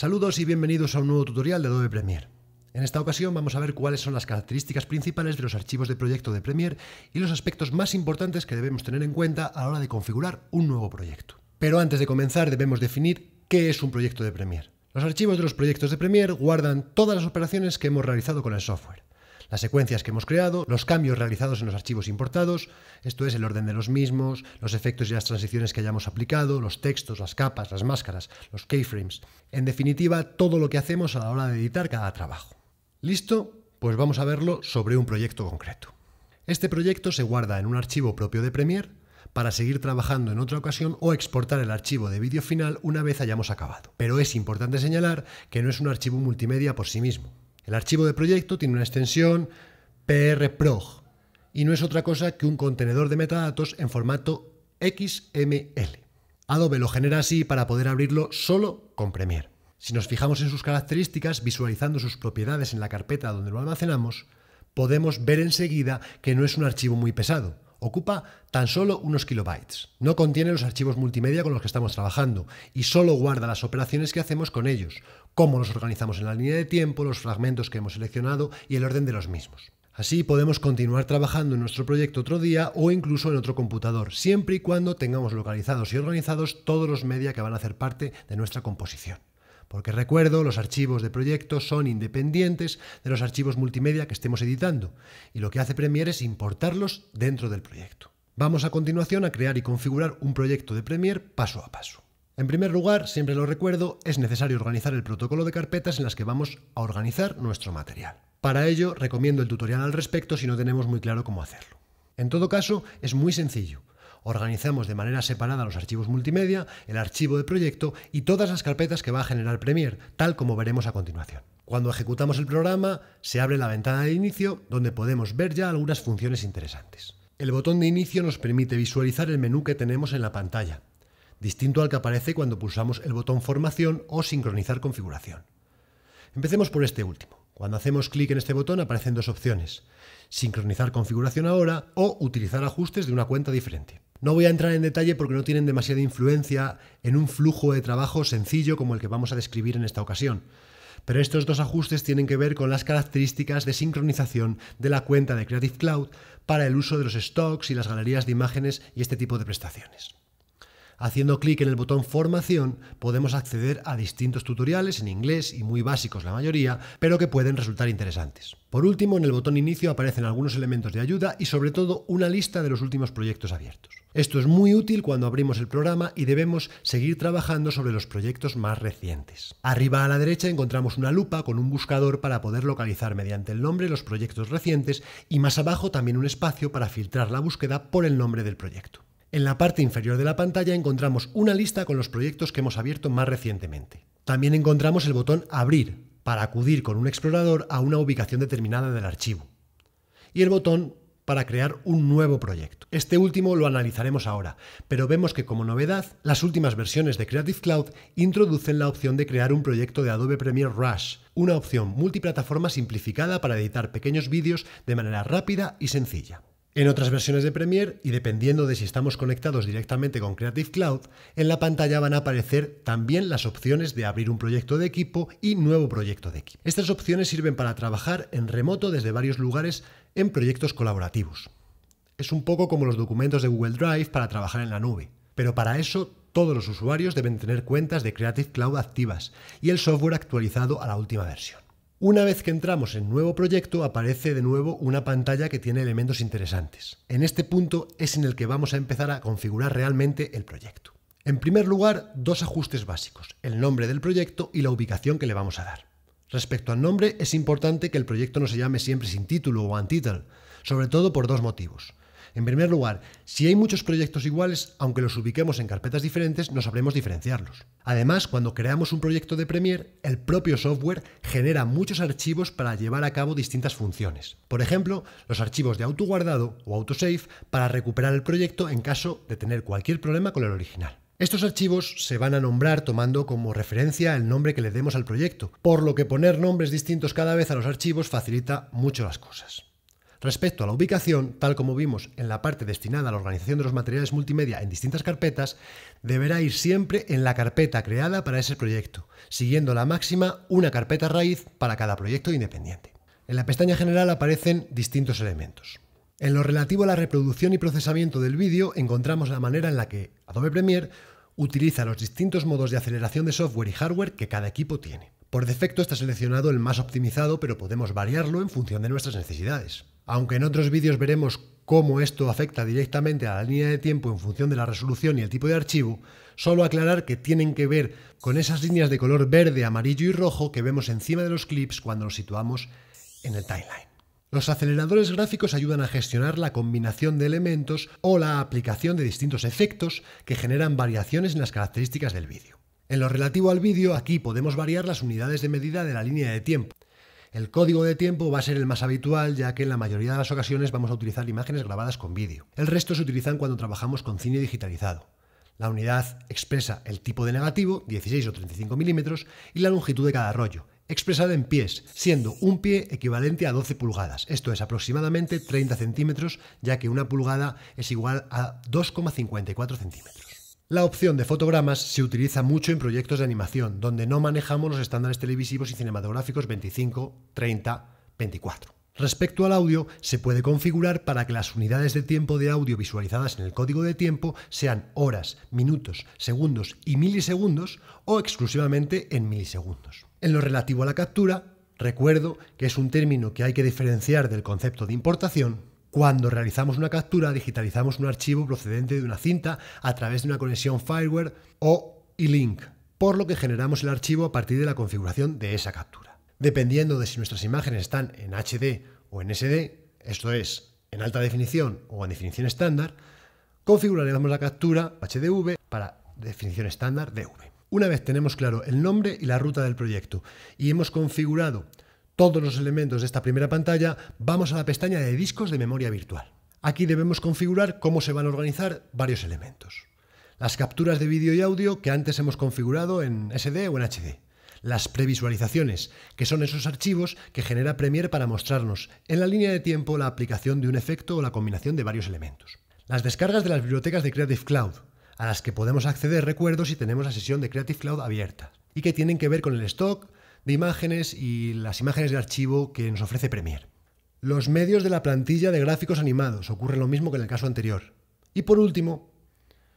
Saludos y bienvenidos a un nuevo tutorial de Adobe Premiere. En esta ocasión vamos a ver cuáles son las características principales de los archivos de proyecto de Premiere y los aspectos más importantes que debemos tener en cuenta a la hora de configurar un nuevo proyecto. Pero antes de comenzar debemos definir qué es un proyecto de Premiere. Los archivos de los proyectos de Premiere guardan todas las operaciones que hemos realizado con el software las secuencias que hemos creado, los cambios realizados en los archivos importados, esto es el orden de los mismos, los efectos y las transiciones que hayamos aplicado, los textos, las capas, las máscaras, los keyframes, en definitiva todo lo que hacemos a la hora de editar cada trabajo. ¿Listo? Pues vamos a verlo sobre un proyecto concreto. Este proyecto se guarda en un archivo propio de Premiere para seguir trabajando en otra ocasión o exportar el archivo de vídeo final una vez hayamos acabado. Pero es importante señalar que no es un archivo multimedia por sí mismo. El archivo de proyecto tiene una extensión prprog y no es otra cosa que un contenedor de metadatos en formato XML. Adobe lo genera así para poder abrirlo solo con Premiere. Si nos fijamos en sus características, visualizando sus propiedades en la carpeta donde lo almacenamos, podemos ver enseguida que no es un archivo muy pesado, Ocupa tan solo unos kilobytes. No contiene los archivos multimedia con los que estamos trabajando y solo guarda las operaciones que hacemos con ellos, cómo los organizamos en la línea de tiempo, los fragmentos que hemos seleccionado y el orden de los mismos. Así podemos continuar trabajando en nuestro proyecto otro día o incluso en otro computador, siempre y cuando tengamos localizados y organizados todos los media que van a hacer parte de nuestra composición porque recuerdo, los archivos de proyectos son independientes de los archivos multimedia que estemos editando, y lo que hace Premiere es importarlos dentro del proyecto. Vamos a continuación a crear y configurar un proyecto de Premiere paso a paso. En primer lugar, siempre lo recuerdo, es necesario organizar el protocolo de carpetas en las que vamos a organizar nuestro material. Para ello, recomiendo el tutorial al respecto si no tenemos muy claro cómo hacerlo. En todo caso, es muy sencillo. Organizamos de manera separada los archivos multimedia, el archivo de proyecto y todas las carpetas que va a generar Premiere, tal como veremos a continuación. Cuando ejecutamos el programa, se abre la ventana de inicio donde podemos ver ya algunas funciones interesantes. El botón de inicio nos permite visualizar el menú que tenemos en la pantalla, distinto al que aparece cuando pulsamos el botón formación o sincronizar configuración. Empecemos por este último. Cuando hacemos clic en este botón aparecen dos opciones, sincronizar configuración ahora o utilizar ajustes de una cuenta diferente. No voy a entrar en detalle porque no tienen demasiada influencia en un flujo de trabajo sencillo como el que vamos a describir en esta ocasión. Pero estos dos ajustes tienen que ver con las características de sincronización de la cuenta de Creative Cloud para el uso de los stocks y las galerías de imágenes y este tipo de prestaciones. Haciendo clic en el botón Formación podemos acceder a distintos tutoriales en inglés y muy básicos la mayoría, pero que pueden resultar interesantes. Por último, en el botón Inicio aparecen algunos elementos de ayuda y sobre todo una lista de los últimos proyectos abiertos. Esto es muy útil cuando abrimos el programa y debemos seguir trabajando sobre los proyectos más recientes. Arriba a la derecha encontramos una lupa con un buscador para poder localizar mediante el nombre los proyectos recientes y más abajo también un espacio para filtrar la búsqueda por el nombre del proyecto. En la parte inferior de la pantalla encontramos una lista con los proyectos que hemos abierto más recientemente. También encontramos el botón Abrir para acudir con un explorador a una ubicación determinada del archivo. Y el botón para crear un nuevo proyecto. Este último lo analizaremos ahora, pero vemos que como novedad, las últimas versiones de Creative Cloud introducen la opción de crear un proyecto de Adobe Premiere Rush, una opción multiplataforma simplificada para editar pequeños vídeos de manera rápida y sencilla. En otras versiones de Premiere, y dependiendo de si estamos conectados directamente con Creative Cloud, en la pantalla van a aparecer también las opciones de abrir un proyecto de equipo y nuevo proyecto de equipo. Estas opciones sirven para trabajar en remoto desde varios lugares en proyectos colaborativos. Es un poco como los documentos de Google Drive para trabajar en la nube, pero para eso todos los usuarios deben tener cuentas de Creative Cloud activas y el software actualizado a la última versión. Una vez que entramos en nuevo proyecto aparece de nuevo una pantalla que tiene elementos interesantes. En este punto es en el que vamos a empezar a configurar realmente el proyecto. En primer lugar, dos ajustes básicos, el nombre del proyecto y la ubicación que le vamos a dar. Respecto al nombre, es importante que el proyecto no se llame siempre sin título o untitled, sobre todo por dos motivos. En primer lugar, si hay muchos proyectos iguales, aunque los ubiquemos en carpetas diferentes, no sabremos diferenciarlos. Además, cuando creamos un proyecto de Premiere, el propio software genera muchos archivos para llevar a cabo distintas funciones. Por ejemplo, los archivos de autoguardado o autosave para recuperar el proyecto en caso de tener cualquier problema con el original. Estos archivos se van a nombrar tomando como referencia el nombre que le demos al proyecto, por lo que poner nombres distintos cada vez a los archivos facilita mucho las cosas. Respecto a la ubicación, tal como vimos en la parte destinada a la organización de los materiales multimedia en distintas carpetas, deberá ir siempre en la carpeta creada para ese proyecto, siguiendo la máxima una carpeta raíz para cada proyecto independiente. En la pestaña general aparecen distintos elementos. En lo relativo a la reproducción y procesamiento del vídeo, encontramos la manera en la que Adobe Premiere utiliza los distintos modos de aceleración de software y hardware que cada equipo tiene. Por defecto está seleccionado el más optimizado, pero podemos variarlo en función de nuestras necesidades. Aunque en otros vídeos veremos cómo esto afecta directamente a la línea de tiempo en función de la resolución y el tipo de archivo, solo aclarar que tienen que ver con esas líneas de color verde, amarillo y rojo que vemos encima de los clips cuando los situamos en el timeline. Los aceleradores gráficos ayudan a gestionar la combinación de elementos o la aplicación de distintos efectos que generan variaciones en las características del vídeo. En lo relativo al vídeo, aquí podemos variar las unidades de medida de la línea de tiempo, el código de tiempo va a ser el más habitual, ya que en la mayoría de las ocasiones vamos a utilizar imágenes grabadas con vídeo. El resto se utilizan cuando trabajamos con cine digitalizado. La unidad expresa el tipo de negativo, 16 o 35 milímetros, y la longitud de cada rollo, expresada en pies, siendo un pie equivalente a 12 pulgadas, esto es aproximadamente 30 centímetros, ya que una pulgada es igual a 2,54 centímetros. La opción de fotogramas se utiliza mucho en proyectos de animación, donde no manejamos los estándares televisivos y cinematográficos 25, 30, 24. Respecto al audio, se puede configurar para que las unidades de tiempo de audio visualizadas en el código de tiempo sean horas, minutos, segundos y milisegundos o exclusivamente en milisegundos. En lo relativo a la captura, recuerdo que es un término que hay que diferenciar del concepto de importación cuando realizamos una captura, digitalizamos un archivo procedente de una cinta a través de una conexión Fireware o e-link, por lo que generamos el archivo a partir de la configuración de esa captura. Dependiendo de si nuestras imágenes están en HD o en SD, esto es, en alta definición o en definición estándar, configuraremos la captura HDV para definición estándar DV. Una vez tenemos claro el nombre y la ruta del proyecto y hemos configurado todos los elementos de esta primera pantalla, vamos a la pestaña de discos de memoria virtual. Aquí debemos configurar cómo se van a organizar varios elementos. Las capturas de vídeo y audio que antes hemos configurado en SD o en HD. Las previsualizaciones, que son esos archivos que genera Premiere para mostrarnos en la línea de tiempo la aplicación de un efecto o la combinación de varios elementos. Las descargas de las bibliotecas de Creative Cloud, a las que podemos acceder recuerdos si tenemos la sesión de Creative Cloud abierta, y que tienen que ver con el stock, de imágenes y las imágenes de archivo que nos ofrece Premiere. Los medios de la plantilla de gráficos animados, ocurren lo mismo que en el caso anterior. Y por último,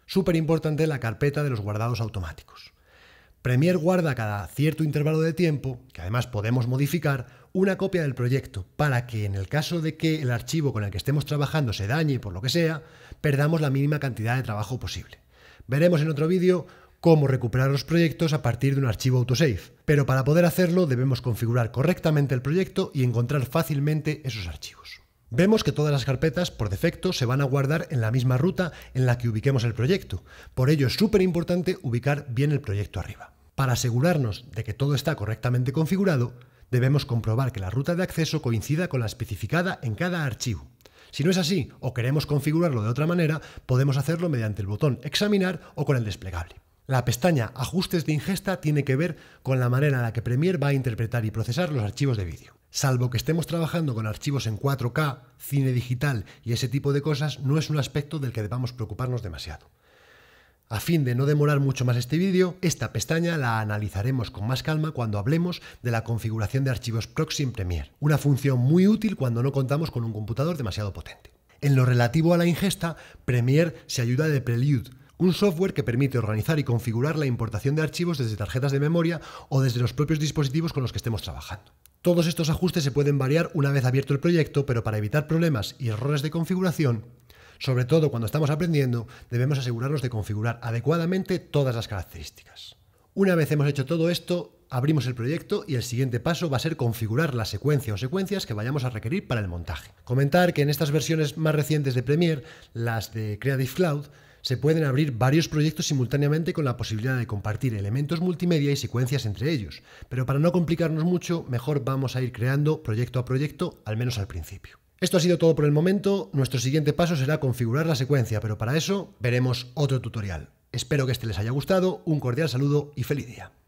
súper importante la carpeta de los guardados automáticos. Premiere guarda cada cierto intervalo de tiempo, que además podemos modificar, una copia del proyecto para que en el caso de que el archivo con el que estemos trabajando se dañe por lo que sea, perdamos la mínima cantidad de trabajo posible. Veremos en otro vídeo cómo recuperar los proyectos a partir de un archivo autosave. Pero para poder hacerlo debemos configurar correctamente el proyecto y encontrar fácilmente esos archivos. Vemos que todas las carpetas por defecto se van a guardar en la misma ruta en la que ubiquemos el proyecto. Por ello es súper importante ubicar bien el proyecto arriba. Para asegurarnos de que todo está correctamente configurado, debemos comprobar que la ruta de acceso coincida con la especificada en cada archivo. Si no es así o queremos configurarlo de otra manera, podemos hacerlo mediante el botón Examinar o con el desplegable. La pestaña Ajustes de ingesta tiene que ver con la manera en la que Premiere va a interpretar y procesar los archivos de vídeo. Salvo que estemos trabajando con archivos en 4K, cine digital y ese tipo de cosas, no es un aspecto del que debamos preocuparnos demasiado. A fin de no demorar mucho más este vídeo, esta pestaña la analizaremos con más calma cuando hablemos de la configuración de archivos proxy en Premiere, una función muy útil cuando no contamos con un computador demasiado potente. En lo relativo a la ingesta, Premiere se ayuda de Prelude, un software que permite organizar y configurar la importación de archivos desde tarjetas de memoria o desde los propios dispositivos con los que estemos trabajando. Todos estos ajustes se pueden variar una vez abierto el proyecto, pero para evitar problemas y errores de configuración, sobre todo cuando estamos aprendiendo, debemos asegurarnos de configurar adecuadamente todas las características. Una vez hemos hecho todo esto, abrimos el proyecto y el siguiente paso va a ser configurar la secuencia o secuencias que vayamos a requerir para el montaje. Comentar que en estas versiones más recientes de Premiere, las de Creative Cloud, se pueden abrir varios proyectos simultáneamente con la posibilidad de compartir elementos multimedia y secuencias entre ellos, pero para no complicarnos mucho, mejor vamos a ir creando proyecto a proyecto, al menos al principio. Esto ha sido todo por el momento, nuestro siguiente paso será configurar la secuencia, pero para eso veremos otro tutorial. Espero que este les haya gustado, un cordial saludo y feliz día.